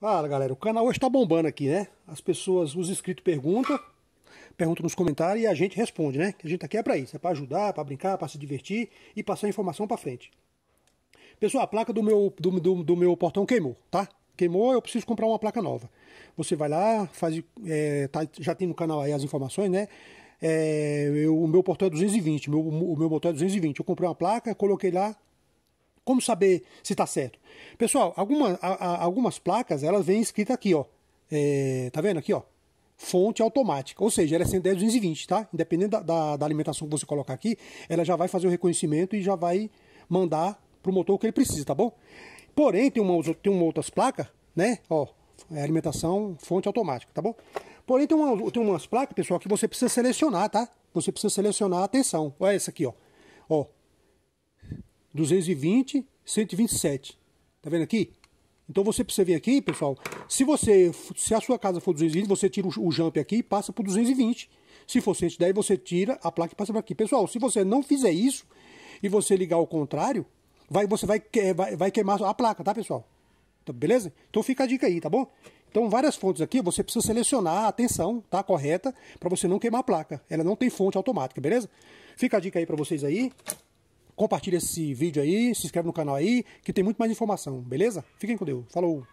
Fala galera, o canal hoje está bombando aqui, né? As pessoas, os inscritos perguntam, perguntam nos comentários e a gente responde, né? Que a gente tá aqui é para isso, é para ajudar, para brincar, para se divertir e passar informação para frente. Pessoal, a placa do meu, do, do, do, meu portão queimou, tá? Queimou, eu preciso comprar uma placa nova. Você vai lá, faz, é, tá, já tem no canal aí as informações, né? É, eu, o meu portão é 220, meu, o meu motor é 220. Eu comprei uma placa, coloquei lá, como saber se está certo? Pessoal, alguma, a, a, algumas placas elas vêm escritas aqui, ó. É, tá vendo aqui, ó? Fonte automática, ou seja, ela é 110, 220, tá? Independente da, da, da alimentação que você colocar aqui, ela já vai fazer o reconhecimento e já vai mandar para o motor o que ele precisa, tá bom? Porém, tem, uma, tem uma outras placas, né? Ó, é alimentação, fonte automática, tá bom? Porém, tem, uma, tem umas placas, pessoal, que você precisa selecionar, tá? Você precisa selecionar a atenção. Olha essa aqui, ó. Ó, 220, 127. Tá vendo aqui? Então você precisa vir aqui, pessoal. Se você, se a sua casa for 220, você tira o jump aqui e passa para 220. Se for 110, você tira a placa e passa para aqui. Pessoal, se você não fizer isso e você ligar ao contrário, vai, você vai, é, vai, vai queimar a placa, tá, pessoal? Então, beleza? Então fica a dica aí, tá bom? Então, várias fontes aqui, você precisa selecionar a tensão, tá? Correta, para você não queimar a placa. Ela não tem fonte automática, beleza? Fica a dica aí para vocês aí compartilha esse vídeo aí, se inscreve no canal aí, que tem muito mais informação, beleza? Fiquem com Deus. Falou!